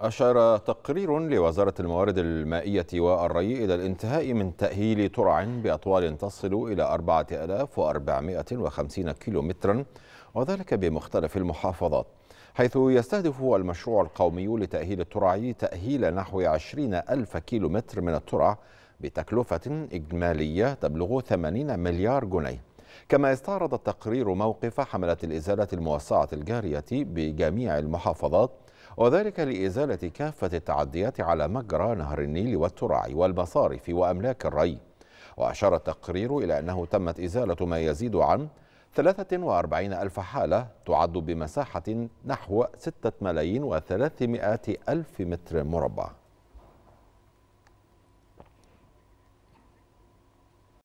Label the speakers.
Speaker 1: أشار تقرير لوزارة الموارد المائية والري إلى الانتهاء من تأهيل ترع بأطوال تصل إلى 4450 كيلومترا وذلك بمختلف المحافظات حيث يستهدف المشروع القومي لتأهيل الترع تأهيل نحو 20 ألف كيلومتر من الترع بتكلفة إجمالية تبلغ 80 مليار جنيه كما استعرض التقرير موقف حملة الإزالة الموسعة الجارية بجميع المحافظات وذلك لإزالة كافة التعديات على مجرى نهر النيل والترع والمصارف وأملاك الري وأشار التقرير إلى أنه تمت إزالة ما يزيد عن 43 ألف حالة تعد بمساحة نحو 6 ملايين و300 ألف متر مربع